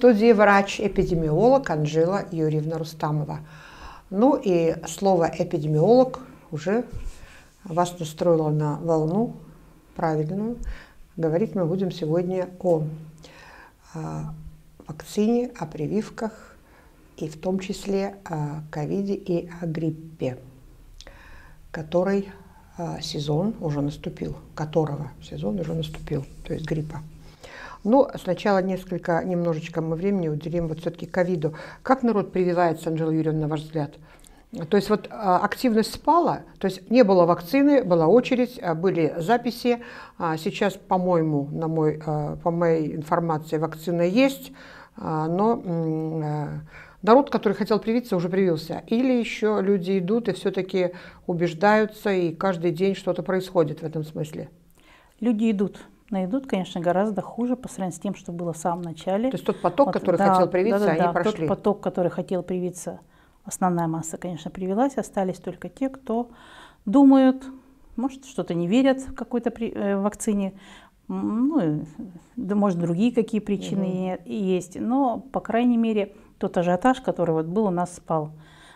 студии врач-эпидемиолог Анжела Юрьевна Рустамова. Ну и слово «эпидемиолог» уже вас настроило на волну правильную. Говорить мы будем сегодня о а, вакцине, о прививках и в том числе о ковиде и о гриппе, который а, сезон уже наступил, которого сезон уже наступил, то есть гриппа. Но ну, сначала несколько, немножечко мы времени уделим вот все-таки ковиду. Как народ прививается, Анжела Юрьевна, на ваш взгляд? То есть вот а, активность спала, то есть не было вакцины, была очередь, а, были записи. А, сейчас, по-моему, на мой, по моей информации, вакцина есть, но народ, который хотел привиться, уже привился. Или еще люди идут и все-таки убеждаются, и каждый день что-то происходит в этом смысле. Люди идут, найдут, конечно, гораздо хуже по сравнению с тем, что было в самом начале. То есть тот поток, вот, который да, хотел привиться, да, да, они да, прошли. Тот поток, который хотел привиться, основная масса, конечно, привелась. Остались только те, кто думают, может, что-то не верят в какой-то при, э, вакцине, ну, да, может, другие какие причины угу. есть. Но, по крайней мере, тот ажиотаж, который вот был, у нас спал.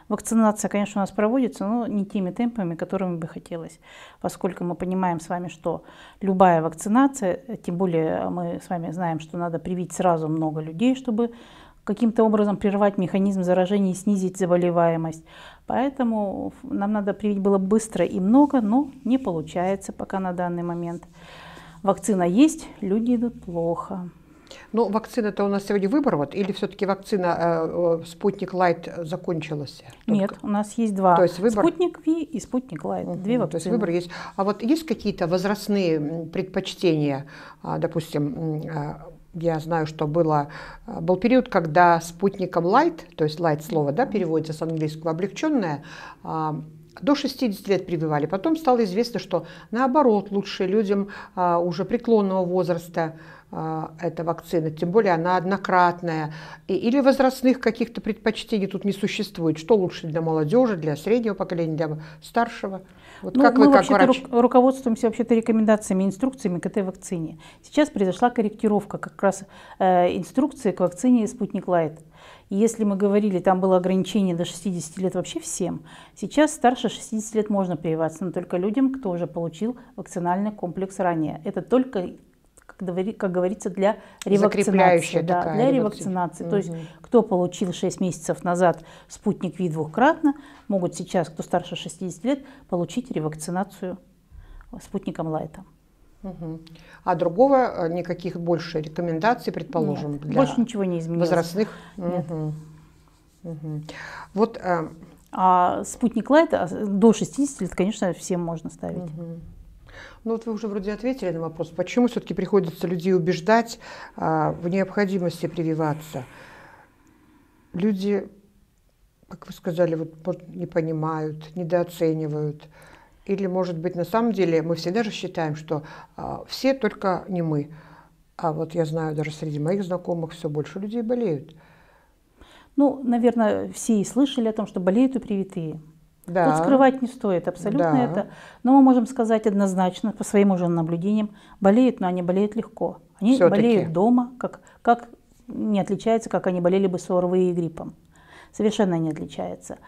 Вакцинация, конечно, у нас проводится, но не теми темпами, которыми бы хотелось, поскольку мы понимаем с вами, что любая вакцинация, тем более мы с вами знаем, что надо привить сразу много людей, чтобы каким-то образом прервать механизм заражения и снизить заболеваемость. Поэтому нам надо привить было быстро и много, но не получается пока на данный момент. Вакцина есть, люди идут плохо. Но ну, вакцина-то у нас сегодня выбор, вот, или все-таки вакцина э, э, Спутник Лайт закончилась? Только... Нет, у нас есть два. То есть выбор... Спутник Ви и Спутник Лайт. Угу, две вакцины. То есть выбор есть. А вот есть какие-то возрастные предпочтения, а, допустим, э, я знаю, что было, э, был период, когда спутником Лайт, то есть Лайт слово, да, переводится с английского облегченное, а, до 60 лет прививали. Потом стало известно, что наоборот, лучше людям а, уже преклонного возраста а, эта вакцина, тем более она однократная, и, или возрастных каких-то предпочтений тут не существует. Что лучше для молодежи, для среднего поколения, для старшего? Вот ну, как мы вы, как врач? Ру руководствуемся вообще-то рекомендациями, инструкциями к этой вакцине. Сейчас произошла корректировка как раз э, инструкции к вакцине «Спутник Лайт». Если мы говорили, там было ограничение до 60 лет вообще всем, сейчас старше 60 лет можно прививаться, но только людям, кто уже получил вакцинальный комплекс ранее. Это только как говорится, для ревакцинации. Да, для ревакцинации. Угу. То есть, кто получил 6 месяцев назад спутник ВИ двухкратно, могут сейчас, кто старше 60 лет, получить ревакцинацию спутником Лайта. Угу. А другого э, никаких больше рекомендаций, предположим, Нет, для больше ничего не изменилось. возрастных? Нет. Угу. Угу. Вот, э... А спутник Лайта а, до 60 лет, конечно, всем можно ставить. Угу. Ну вот вы уже вроде ответили на вопрос, почему все-таки приходится людей убеждать а, в необходимости прививаться. Люди, как вы сказали, вот, не понимают, недооценивают. Или, может быть, на самом деле мы всегда же считаем, что а, все только не мы. А вот я знаю, даже среди моих знакомых все больше людей болеют. Ну, наверное, все и слышали о том, что болеют и привитые. Да. Тут скрывать не стоит абсолютно да. это. Но мы можем сказать однозначно, по своим уже наблюдениям, болеют, но они болеют легко. Они Все-таки. болеют дома, как, как не отличается, как они болели бы СОРВИ и гриппом. Совершенно не отличается.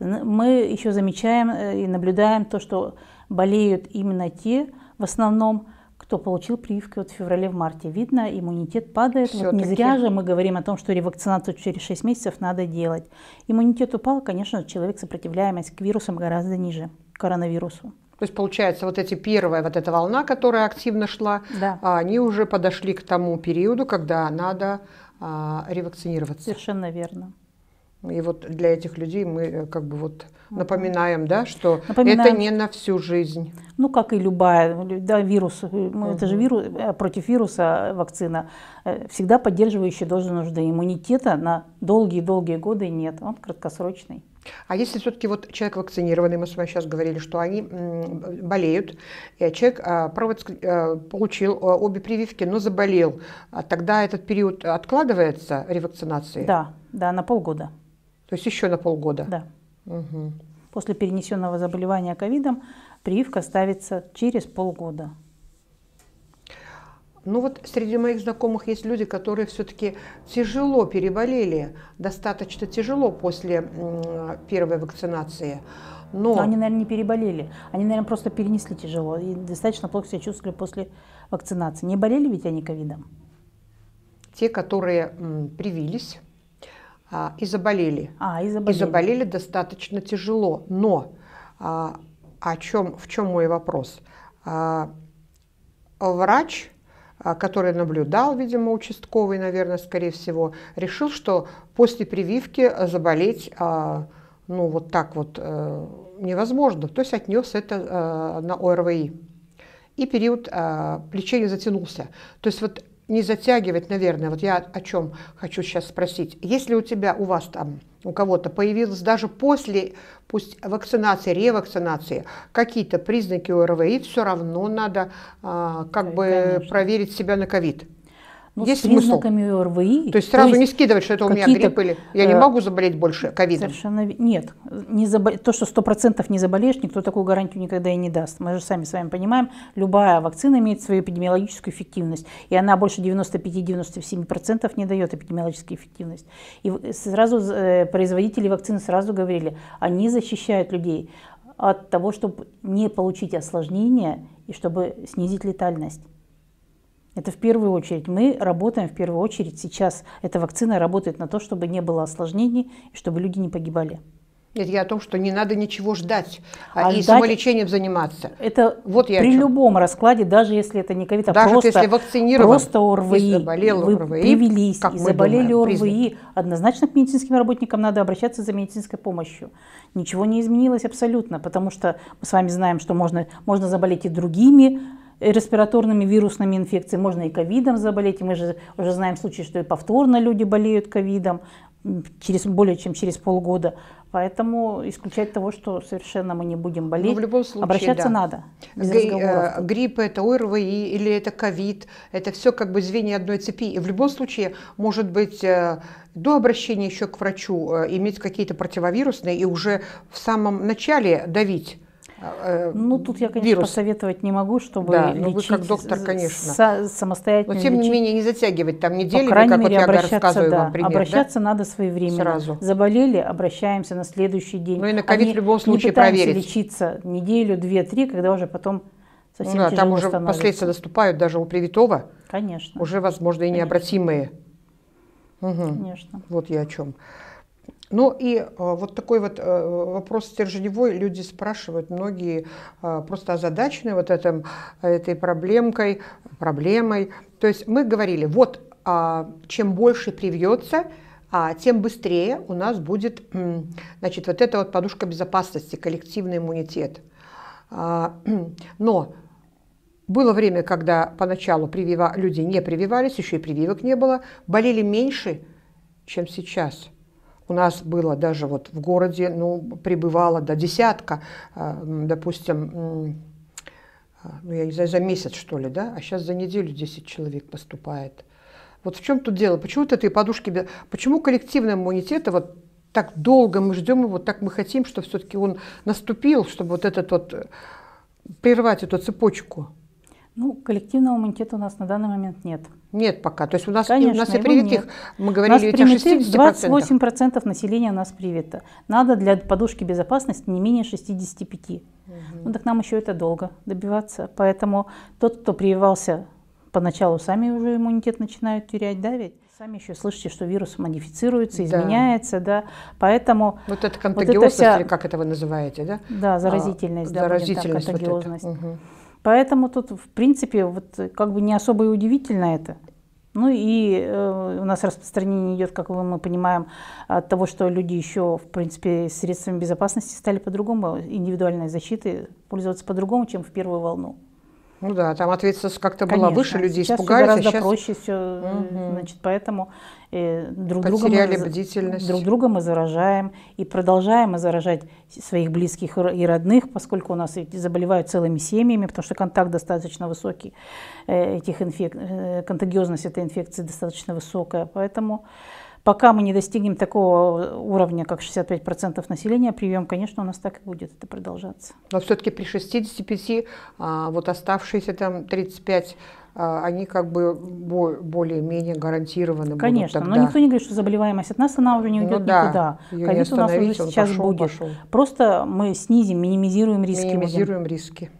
Мы еще замечаем э, и наблюдаем то, что болеют именно те, в основном, кто получил прививки вот в феврале-марте. в Видно, иммунитет падает. вот не зря же мы говорим о том, что ревакцинацию через 6 месяцев надо делать. Иммунитет упал, конечно, человек сопротивляемость к вирусам гораздо ниже, к коронавирусу. То есть, получается, вот эти первая вот эта волна, которая активно шла, да. А они уже подошли к тому периоду, когда надо а, ревакцинироваться. Совершенно верно. И вот для этих людей мы э, как бы вот напоминаем, да, что напоминаем. это не на всю жизнь. Ну, как и любая, да, вирус, угу. это же вирус, э, против вируса вакцина, всегда поддерживающая дозу нужды. Иммунитета на долгие-долгие годы нет, он краткосрочный. А если все-таки вот человек вакцинированный, мы с вами сейчас говорили, что они болеют, и человек а, получил обе прививки, но заболел, а тогда этот период откладывается ревакцинации? Да, да, на полгода. То есть еще на полгода? Да. Угу. После перенесенного заболевания ковидом прививка ставится через полгода. Ну вот среди моих знакомых есть люди, которые все-таки тяжело переболели, достаточно тяжело после первой вакцинации. Но... Но они, наверное, не переболели. Они, наверное, просто перенесли тяжело и достаточно плохо себя чувствовали после вакцинации. Не болели ведь они ковидом? Те, которые привились, а, и заболели. А, и заболели. И заболели достаточно тяжело. Но а, о чем, в чем мой вопрос? А, врач а, который наблюдал, видимо, участковый, наверное, скорее всего, решил, что после прививки заболеть, а, ну, вот так вот э, невозможно. То есть отнес это э, на ОРВИ. И период а, лечения затянулся. То есть вот не затягивать, наверное, вот я о чем хочу сейчас спросить. Если у тебя, у вас там, у кого-то появилось даже после, пусть вакцинации, ревакцинации, какие-то признаки ОРВИ, все равно надо а, как да, э, бы конечно. проверить себя на ковид ну, есть с признаками смысл? ОРВИ. То есть сразу то есть не скидывать, что это у меня грипп или я не э, могу заболеть больше ковидом? Совершенно нет. Не забо... То, что сто процентов не заболеешь, никто такую гарантию никогда и не даст. Мы же сами с вами понимаем, любая вакцина имеет свою эпидемиологическую эффективность, и она больше 95-97% не дает эпидемиологической эффективности. И э, сразу э, производители вакцины сразу говорили, они защищают людей от того, чтобы не получить осложнения и чтобы снизить летальность. Это в первую очередь. Мы работаем в первую очередь сейчас. Эта вакцина работает на то, чтобы не было осложнений, и чтобы люди не погибали. Нет, я о том, что не надо ничего ждать а, а и ждать, самолечением заниматься. Это вот я при любом раскладе, даже если это не ковид, а даже просто, если вакцинирован, просто ОРВИ, заболел вы ОРВИ, привелись как и заболели думаем, ОРВИ, признак. однозначно к медицинским работникам надо обращаться за медицинской помощью. Ничего не изменилось абсолютно, потому что мы с вами знаем, что можно, можно заболеть и другими Э, респираторными вирусными инфекциями, можно и ковидом заболеть. Мы же уже знаем случаи, что и повторно люди болеют ковидом через более чем через полгода. Поэтому исключать того, что совершенно мы не будем ну, болеть, ну, в любом случае, обращаться да. надо. Гри- э, грипп это ОРВИ или это ковид, это все как бы звенья одной цепи. И в любом случае, может быть, э, до обращения еще к врачу иметь какие-то противовирусные и уже в самом начале давить а, э, ну, тут я, конечно, вирус. посоветовать не могу, чтобы да, лечить ну, вы как доктор, конечно. Со- самостоятельно. Но, тем не менее, не затягивать там недели, как мере, вот я рассказываю да, вам пример. Обращаться да? надо своевременно. Сразу. Заболели, обращаемся на следующий день. Ну и на ковид в любом случае не проверить. лечиться неделю, две, три, когда уже потом ну совсем ну, да, там уже последствия наступают даже у привитого. Конечно. Уже, возможно, и необратимые. Угу. Конечно. Вот я о чем. Ну и э, вот такой вот э, вопрос стержневой. Люди спрашивают, многие э, просто озадачены вот этим, э, этой проблемкой, проблемой. То есть мы говорили, вот а, чем больше привьется, а, тем быстрее у нас будет значит, вот эта вот подушка безопасности, коллективный иммунитет. А, но было время, когда поначалу привива... люди не прививались, еще и прививок не было, болели меньше, чем сейчас – у нас было даже вот в городе, ну, прибывало до десятка, э, допустим, э, ну, я не знаю, за месяц, что ли, да? А сейчас за неделю 10 человек поступает. Вот в чем тут дело? Почему вот этой подушки... Почему коллективного иммунитета вот так долго мы ждем его, так мы хотим, чтобы все-таки он наступил, чтобы вот этот вот э, прервать эту цепочку? Ну, коллективного иммунитета у нас на данный момент нет. Нет пока. То есть у нас, Конечно, у нас и ну привитых, нет. мы говорили, у нас привитых 28% населения у нас привито. Надо для подушки безопасности не менее 65. Угу. Ну так нам еще это долго добиваться. Поэтому тот, кто прививался поначалу, сами уже иммунитет начинают терять, да ведь? Сами еще слышите, что вирус модифицируется, изменяется, да. да. Поэтому вот это контагиозность, вот это вся... или как это вы называете, да? Да, а, заразительность, а, да, заразительность, так, контагиозность. Вот это. Угу. Поэтому тут, в принципе, вот э, как бы не особо и удивительно это. Ну и э, у нас распространение идет, как мы понимаем, от того, что люди еще, в принципе, средствами безопасности стали по-другому, индивидуальной защиты пользоваться по-другому, чем в первую волну. Ну да, там ответственность как-то была выше, людей сейчас испугались. Сейчас гораздо а сейчас... проще все, угу. значит, поэтому э, друг, друга мы, бдительность. друг друга мы заражаем и продолжаем и заражать своих близких и родных, поскольку у нас заболевают целыми семьями, потому что контакт достаточно высокий, э, этих инфек... Э, контагиозность этой инфекции достаточно высокая, поэтому... Пока мы не достигнем такого э, уровня, как 65% населения прием, конечно, у нас так и будет это продолжаться. Но все-таки при 65, а, вот оставшиеся там 35 а, они как бы более-менее гарантированы Конечно, будут Конечно, но никто не говорит, что заболеваемость от нас, она уже не уйдет ну, да, никуда. Ковид у нас уже сейчас пошел, будет. Пошел. Просто мы снизим, минимизируем риски. Минимизируем людям. риски.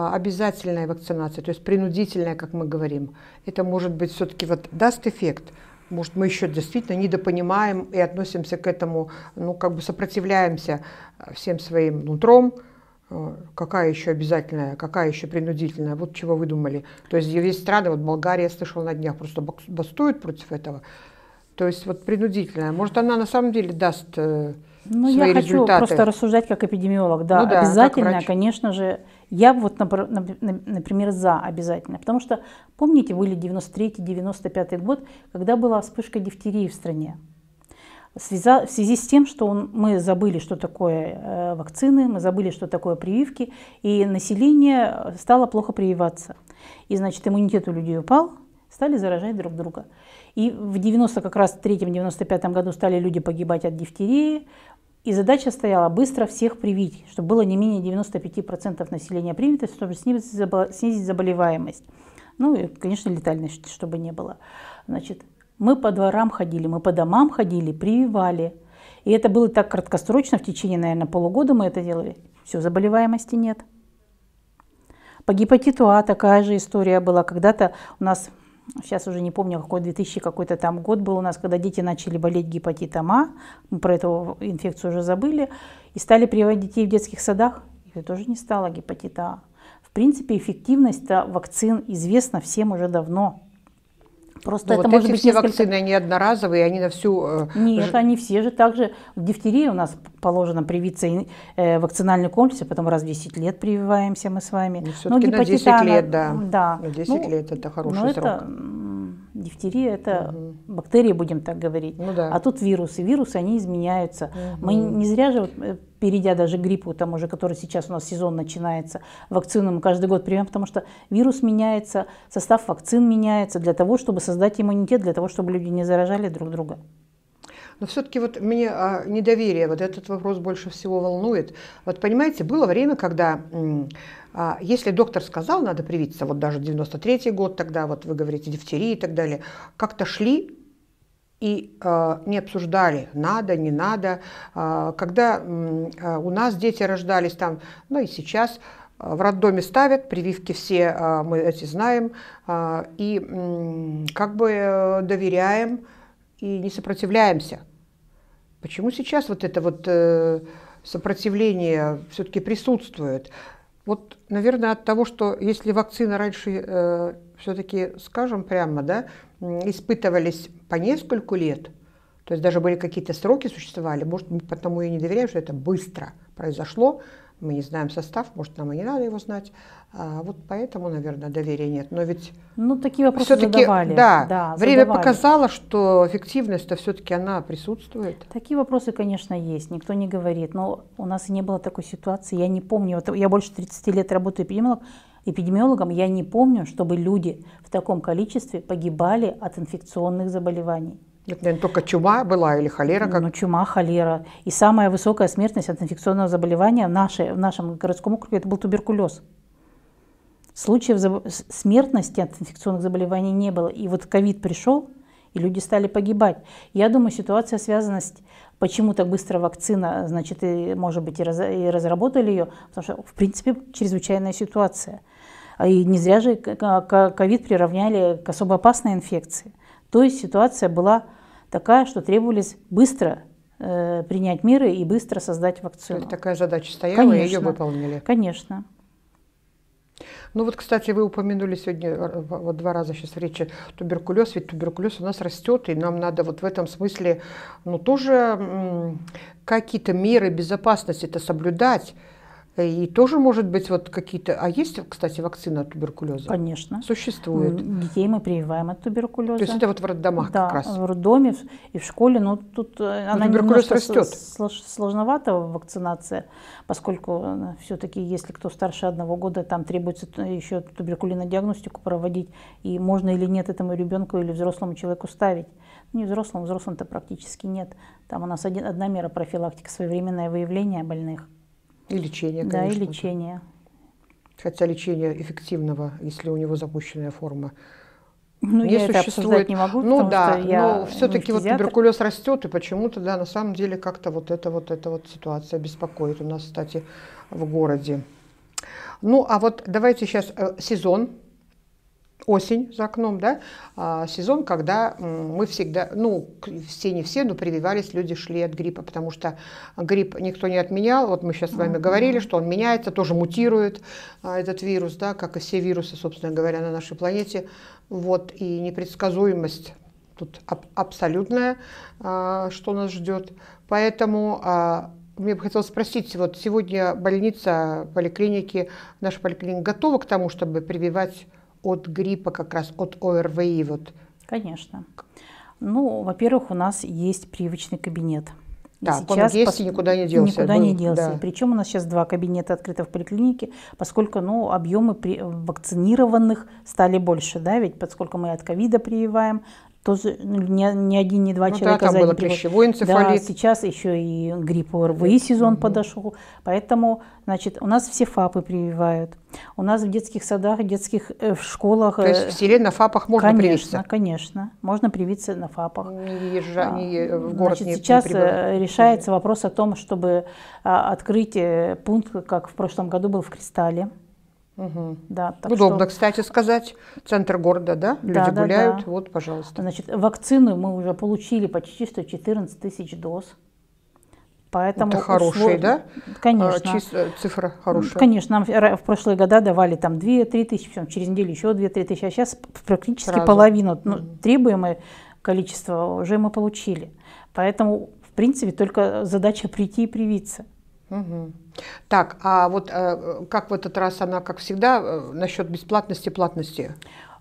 А, обязательная вакцинация, то есть принудительная, как мы говорим, это может быть все-таки вот даст эффект. Может, мы еще действительно недопонимаем и относимся к этому, ну, как бы сопротивляемся а, всем своим нутром, а, Какая еще обязательная, какая еще принудительная, вот чего вы думали. То есть есть страны, вот Болгария, я слышала на днях, просто бастуют против этого. То есть вот принудительная. Может, она на самом деле даст э, ну, свои я хочу просто рассуждать как эпидемиолог, да, ну, да обязательно, конечно же, я вот, например, за обязательно, потому что, помните, были 93-95 год, когда была вспышка дифтерии в стране, в связи с тем, что он, мы забыли, что такое э, вакцины, мы забыли, что такое прививки, и население э, стало плохо прививаться. И, значит, иммунитет у людей упал, стали заражать друг друга. И в 90 как раз в 3-95 году стали люди погибать от дифтерии, и задача стояла быстро всех привить, чтобы было не менее 95% населения принято, чтобы снизить заболеваемость. Ну и, конечно, летальность, чтобы не было. Значит, мы по дворам ходили, мы по домам ходили, прививали. И это было так краткосрочно, в течение, наверное, полугода мы это делали. Все, заболеваемости нет. По гепатиту А такая же история была. Когда-то у нас сейчас уже не помню, какой 2000 какой-то там год был у нас, когда дети начали болеть гепатитом А, мы про эту инфекцию уже забыли, и стали приводить детей в детских садах, и тоже не стало гепатита А. В принципе, эффективность вакцин известна всем уже давно. Просто ну, это вот может эти быть все несколько... вакцины, они одноразовые, они на всю... Э, Нет, они все же также... В дифтерии у нас положено привиться э, вакцинальный комплекс, а потом раз в 10 лет прививаемся мы с вами. Ну, все-таки на 10 лет, да. да. На 10 ну, лет это ну, хороший срок. Это дифтерия это угу. бактерии, будем так говорить. Ну, да. А тут вирусы. Вирусы, они изменяются. Угу. Мы не зря же, вот, э, перейдя даже к гриппу, тому же, который сейчас у нас сезон начинается, вакцину мы каждый год принимаем, потому что вирус меняется, состав вакцин меняется для того, чтобы создать иммунитет, для того, чтобы люди не заражали друг друга. Но все-таки вот мне а, недоверие, вот этот вопрос больше всего волнует. Вот понимаете, было время, когда а если доктор сказал, надо привиться, вот даже 93-й год тогда, вот вы говорите, дифтерии и так далее, как-то шли и э, не обсуждали, надо, не надо. Э, когда э, у нас дети рождались там, ну и сейчас э, в роддоме ставят, прививки все э, мы эти знаем, э, и э, как бы э, доверяем и не сопротивляемся. Почему сейчас вот это вот э, сопротивление все-таки присутствует? Вот, наверное, от того, что если вакцины раньше, э, все-таки, скажем прямо, да, испытывались по нескольку лет, то есть даже были какие-то сроки существовали, может, потому я не доверяю, что это быстро произошло, мы не знаем состав, может, нам и не надо его знать. А вот поэтому, наверное, доверия нет. Но ведь ну, такие вопросы все-таки, задавали. Да, да время задавали. показало, что эффективность-то все-таки она присутствует. Такие вопросы, конечно, есть, никто не говорит. Но у нас не было такой ситуации. Я не помню, я больше 30 лет работаю эпидемиолог, эпидемиологом, я не помню, чтобы люди в таком количестве погибали от инфекционных заболеваний. Это, наверное, только чума была или холера? Как... Ну, чума, холера. И самая высокая смертность от инфекционного заболевания в, нашей, в нашем городском округе это был туберкулез. Случаев заб... смертности от инфекционных заболеваний не было. И вот ковид пришел, и люди стали погибать. Я думаю, ситуация связана с почему так быстро вакцина, значит, и, может быть, и, раз, и разработали ее, потому что, в принципе, чрезвычайная ситуация. И не зря же ковид приравняли к особо опасной инфекции. То есть ситуация была такая, что требовались быстро э, принять меры и быстро создать вакцину. Такая задача стояла, конечно, и ее выполнили. Конечно. Ну вот, кстати, вы упомянули сегодня э, вот два раза сейчас в речи туберкулез, ведь туберкулез у нас растет, и нам надо вот в этом смысле, ну тоже какие-то меры безопасности-то соблюдать. И тоже может быть вот какие-то... А есть, кстати, вакцина от туберкулеза? Конечно. Существует. Детей мы прививаем от туберкулеза. То есть это вот в роддомах да, как раз? в роддоме и в школе. Но тут э, но она туберкулез растет. сложновато вакцинация, поскольку э, все-таки если кто старше одного года, там требуется еще туберкулинную диагностику проводить. И можно или нет этому ребенку или взрослому человеку ставить. Ну, не взрослому, взрослым-то практически нет. Там у нас один, одна мера профилактика, своевременное выявление больных. И лечение, конечно. Да, и лечение. Хотя лечение эффективного, если у него запущенная форма, ну, не я существует. это обсуждать не могу, ну, да, что я но все-таки вот туберкулез растет, и почему-то, да, на самом деле как-то вот эта вот эта вот ситуация беспокоит у нас, кстати, в городе. Ну, а вот давайте сейчас э, сезон осень за окном, да, а, сезон, когда мы всегда, ну, все не все, но прививались, люди шли от гриппа, потому что грипп никто не отменял. Вот мы сейчас с вами говорили, что он меняется, тоже мутирует а, этот вирус, да, как и все вирусы, собственно говоря, на нашей планете. Вот, и непредсказуемость тут аб- абсолютная, а, что нас ждет. Поэтому мне бы хотелось спросить, вот сегодня больница, поликлиники, наша поликлиника готова к тому, чтобы прививать от гриппа, как раз от ОРВИ? Вот? Конечно. Ну, во-первых, у нас есть прививочный кабинет. так, сейчас он есть пос... и никуда не делся. Никуда был, ну, не делся. Да. причем у нас сейчас два кабинета открыто в поликлинике, поскольку ну, объемы при... вакцинированных стали больше, да, ведь поскольку мы от ковида прививаем, то не ну, ни, один, не два ну, человека да, там было пищевой энцефалит. Да, сейчас еще и грипп ОРВИ сезон mm подошел. Поэтому, значит, у нас все ФАПы прививают. У нас в детских садах, в детских э, в школах. То есть э, в селе на ФАПах можно конечно, привиться? Конечно, конечно. Можно привиться на ФАПах. Не езжа, не, в э, город Значит, не, сейчас не э, решается вопрос о том, чтобы а, открыть пункт, как в прошлом году был в Кристалле. Угу. Да, так Удобно, что... кстати сказать, центр города, да? Люди да, да, гуляют, да. вот, пожалуйста. Значит, вакцины мы уже получили почти что 14 тысяч доз. Поэтому Это хорошие, услов... да? Э, конечно. А, чис... Э, цифра хорошая. Конечно, нам в прошлые года давали там 2-3 тысячи, потом через неделю еще 2-3 тысячи, а сейчас практически Сразу. половину ну, требуемое количество уже мы получили. Поэтому, в принципе, только задача прийти и привиться. Угу. Так, а вот э, как в этот раз она, как всегда, э, насчет бесплатности, платности?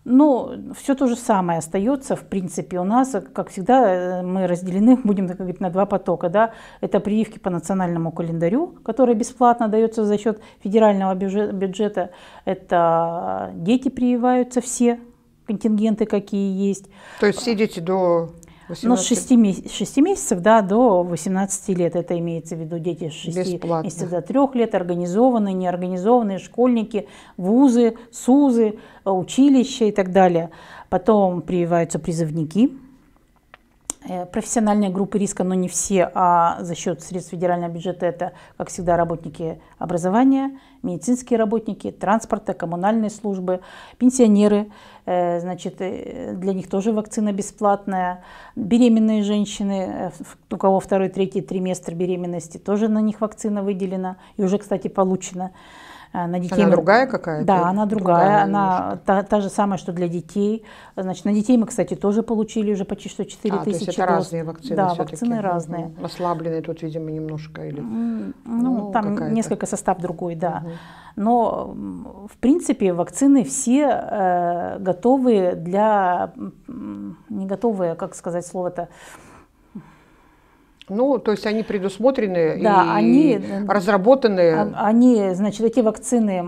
Ну, все то же самое остается, в принципе, у нас, э, как всегда, мы разделены, будем так говорить, на два потока. Да? Это прививки по национальному календарю, которые бесплатно даются за счет федерального бюджета. Это дети прививаются все, контингенты какие есть. То есть все дети до 18... Ну, с 6, 6 месяцев да, до 18 лет. Это имеется в виду дети с 6 Бесплатно. месяцев до 3 лет, организованные, неорганизованные, школьники, вузы, СУЗы, э, училища и так далее. Потом прививаются призывники Э, профессиональные группы риска, но не все, а за счет средств федерального бюджета это, как всегда, работники образования, медицинские работники, транспорта, коммунальные службы, пенсионеры, э, значит, э, для них тоже вакцина бесплатная, беременные женщины, у кого второй, третий триместр беременности, тоже на них вакцина выделена и уже, кстати, получена. Э, на детей. Она другая какая-то? Да, она другая, другая она та, та же самая, что для детей. Значит, на детей мы, кстати, тоже получили уже почти что 4 а, тысячи. То есть это доз. разные вакцины Да, вакцины разные. Угу. Ослабленные тут, видимо, немножко или... Ну, ну там несколько состав другой, да. Угу. Но, в принципе, вакцины все э, готовы для... Не готовые, как сказать слово-то... Э, ну, то есть они предусмотрены да, и они, э, разработаны. А, они, значит, эти вакцины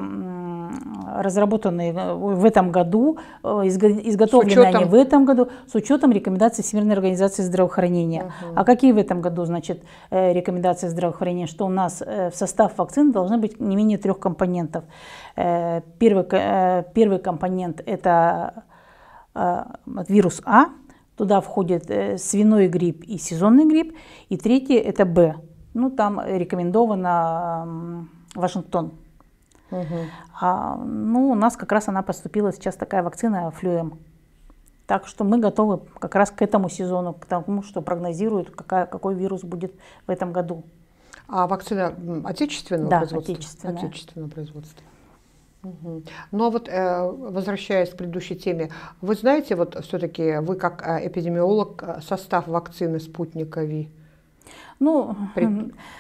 разработанные в этом году, э, изготовлены учетом... они в этом году с учетом рекомендаций Всемирной организации здравоохранения. Угу. А какие в этом году, значит, э, рекомендации здравоохранения? Что у нас в состав вакцин должны быть не менее трех компонентов. Первый, первый компонент – это вирус А, Туда входит э, свиной грипп и сезонный грипп. И третий – это Б. Ну, там рекомендовано Вашингтон. Угу. А, ну, у нас как раз она поступила сейчас такая вакцина флюэм. Так что мы готовы как раз к этому сезону, к тому, что прогнозируют, какая, какой вирус будет в этом году. А вакцина отечественного да, производства? Отечественная. отечественного производства. Угу. Ну вот э, возвращаясь к предыдущей теме, вы знаете, вот все-таки вы как э, эпидемиолог э, состав вакцины спутника ВИ? Ну,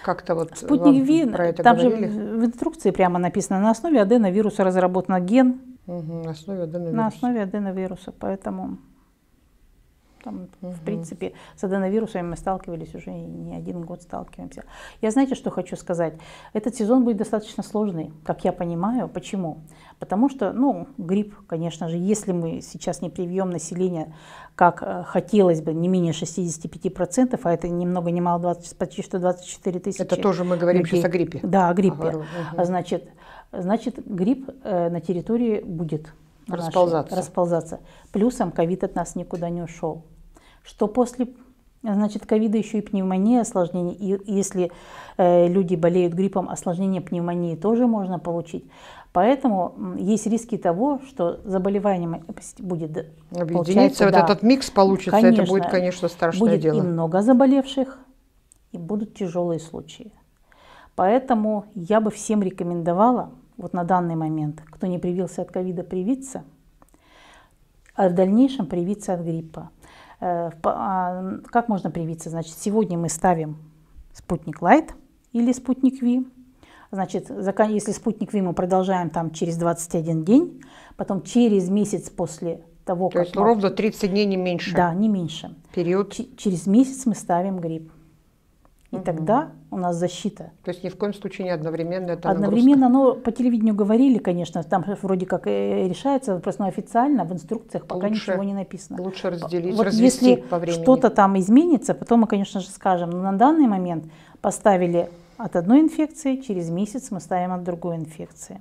как-то вот спутник ВИ, там говорили? же в инструкции прямо написано, на основе аденовируса разработан ген. Угу, на основе аденовируса. На основе аденовируса, поэтому там, угу. В принципе, с аденовирусами мы сталкивались уже не один год сталкиваемся. Я знаете, что хочу сказать? Этот сезон будет достаточно сложный, как я понимаю. Почему? Потому что, ну, грипп, конечно же, если мы сейчас не привьем население, как э, хотелось бы, не менее 65%, а это немного не мало, 20, почти что 24 тысячи. Это тоже мы говорим людей. сейчас о гриппе. Да, о гриппе. Ага, угу. Значит, значит, грипп э, на территории будет расползаться. Нашей, расползаться. Плюсом ковид от нас никуда не ушел. Что после Значит, ковида еще и пневмония, осложнение. И если э, люди болеют гриппом, осложнение пневмонии тоже можно получить. Поэтому есть риски того, что заболевание будет Объединиться, вот да, этот микс получится, конечно, это будет, конечно, страшное будет дело. Будет и много заболевших, и будут тяжелые случаи. Поэтому я бы всем рекомендовала вот на данный момент, кто не привился от ковида, привиться, а в дальнейшем привиться от гриппа. Э, а, как можно привиться? Значит, сегодня мы ставим спутник Light или спутник V. Значит, если спутник Ви, мы продолжаем там через 21 день, потом через месяц после того, То как... То есть мы... ровно 30 дней не меньше. Да, не меньше. Период. Ч через месяц мы ставим грипп. И угу. тогда у нас защита. То есть ни в коем случае не одновременно это Одновременно, нагрузка. но по телевидению говорили, конечно, там вроде как э, решается, просто официально в инструкциях пока лучше, ничего не написано. Лучше разделить, вот развести если по времени. что-то там изменится, потом мы, конечно же, скажем, но «Ну, на данный момент поставили от одной инфекции, через месяц мы ставим от другой инфекции.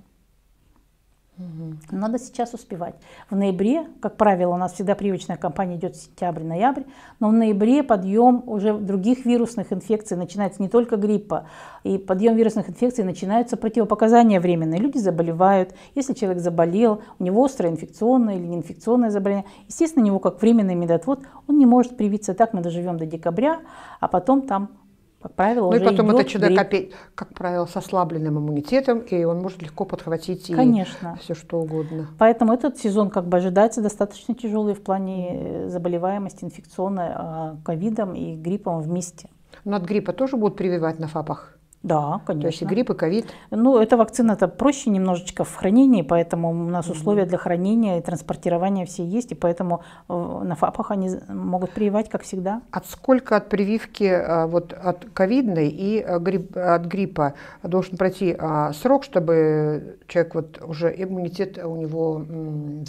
Надо сейчас успевать. В ноябре, как правило, у нас всегда привычная кампания идет сентябрь-ноябрь, но в ноябре подъем уже других вирусных инфекций начинается не только гриппа, и подъем вирусных инфекций начинаются противопоказания временные. Люди заболевают, если человек заболел, у него острое инфекционное или неинфекционное заболевание, естественно, у него как временный медотвод, он не может привиться, так мы доживем до декабря, а потом там ну как правило, ну и потом это чудо копить, как правило, с ослабленным иммунитетом, и он может легко подхватить Конечно. все что угодно. Поэтому этот сезон как бы ожидается достаточно тяжелый в плане э, заболеваемости инфекционной а, ковидом и гриппом вместе. Но от гриппа тоже будут прививать на ФАПах? Да, конечно. То есть и грипп, и ковид? Ну, эта вакцина это проще немножечко в хранении, поэтому у нас условия для хранения и транспортирования все есть, и поэтому э, на ФАПах они могут прививать, как всегда. От сколько от прививки а, вот, от ковидной и э, грипп, от гриппа должен пройти а, срок, чтобы человек вот уже иммунитет у него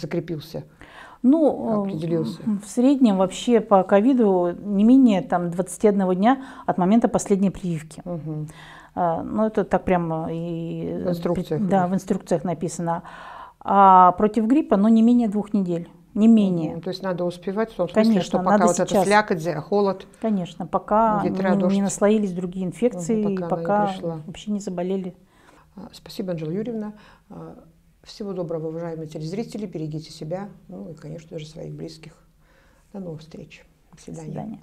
закрепился? Ну, в среднем вообще по ковиду не менее там, 21 дня от момента последней прививки. Угу. Э, ну, это так прямо э, и... В инструкциях. Да, в инструкциях написано. А против гриппа, но ну, не менее двух недель. Не менее. Ну, то есть надо успевать в том смысле, Конечно, что пока надо вот сейчас. это слякоть, холод. Конечно, пока не, не наслоились другие инфекции, угу, пока, пока вообще не заболели. А, спасибо, Анжела Юрьевна. А, всего доброго, уважаемые телезрители. Берегите себя, ну и, конечно же, своих близких. До новых встреч. До свидания. До свидания.